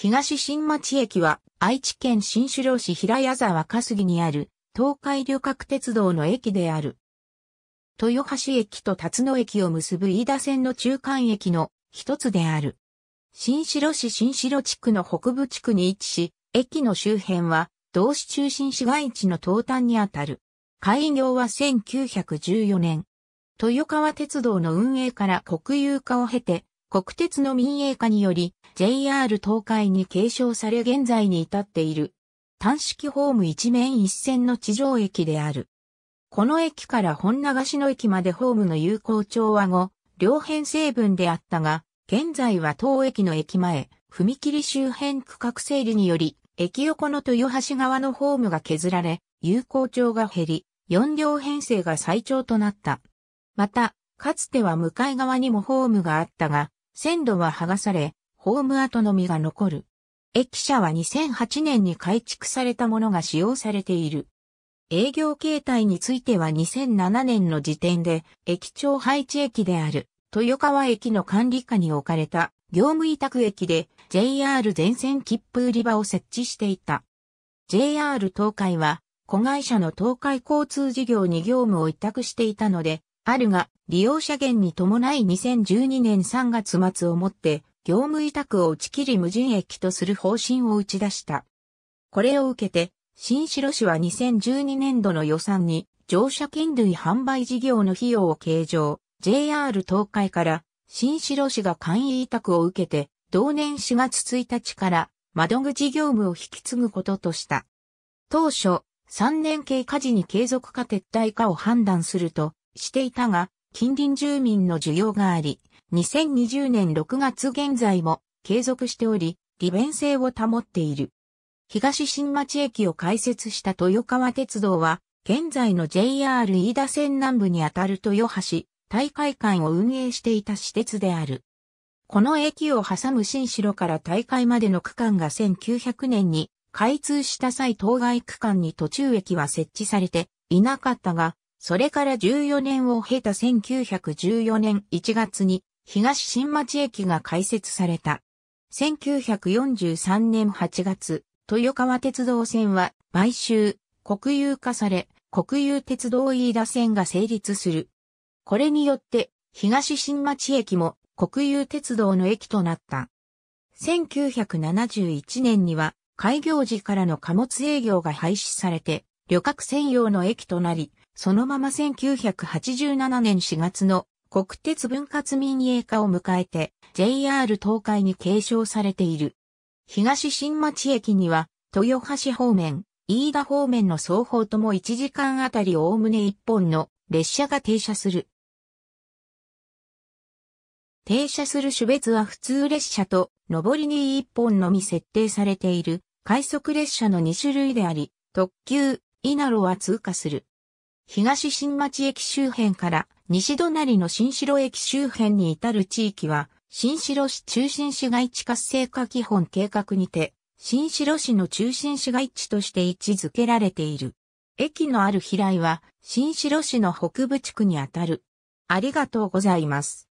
東新町駅は愛知県新城市平谷沢霞にある東海旅客鉄道の駅である。豊橋駅と辰野駅を結ぶ飯田線の中間駅の一つである。新城市新城地区の北部地区に位置し、駅の周辺は同市中心市街地の東端にあたる。開業は1914年。豊川鉄道の運営から国有化を経て、国鉄の民営化により JR 東海に継承され現在に至っている。単式ホーム一面一線の地上駅である。この駅から本流しの駅までホームの有効調和後、両編成分であったが、現在は当駅の駅前、踏切周辺区画整理により、駅横の豊橋側のホームが削られ、有効調が減り、4両編成が最長となった。また、かつては向かい側にもホームがあったが、線路は剥がされ、ホーム跡のみが残る。駅舎は2008年に改築されたものが使用されている。営業形態については2007年の時点で、駅長配置駅である、豊川駅の管理下に置かれた、業務委託駅で JR 全線切符売り場を設置していた。JR 東海は、子会社の東海交通事業に業務を委託していたので、あるが、利用者減に伴い2012年3月末をもって、業務委託を打ち切り無人駅とする方針を打ち出した。これを受けて、新城市は2012年度の予算に、乗車券類販売事業の費用を計上、JR 東海から新城市が簡易委託を受けて、同年4月1日から窓口業務を引き継ぐこととした。当初、3年経過時に継続か撤退かを判断すると、していたが、近隣住民の需要があり、2020年6月現在も継続しており、利便性を保っている。東新町駅を開設した豊川鉄道は、現在の JR 飯田線南部にあたる豊橋、大会館を運営していた私鉄である。この駅を挟む新城から大会までの区間が1900年に開通した際当該区間に途中駅は設置されていなかったが、それから14年を経た1914年1月に東新町駅が開設された。1943年8月、豊川鉄道線は買収、国有化され、国有鉄道飯田線が成立する。これによって東新町駅も国有鉄道の駅となった。1971年には開業時からの貨物営業が廃止されて旅客専用の駅となり、そのまま1987年4月の国鉄分割民営化を迎えて JR 東海に継承されている。東新町駅には豊橋方面、飯田方面の双方とも1時間あたりおおむね1本の列車が停車する。停車する種別は普通列車と上りに1本のみ設定されている快速列車の2種類であり、特急、イナロは通過する。東新町駅周辺から西隣の新城駅周辺に至る地域は、新城市中心市街地活性化基本計画にて、新城市の中心市街地として位置づけられている。駅のある平井は、新城市の北部地区にあたる。ありがとうございます。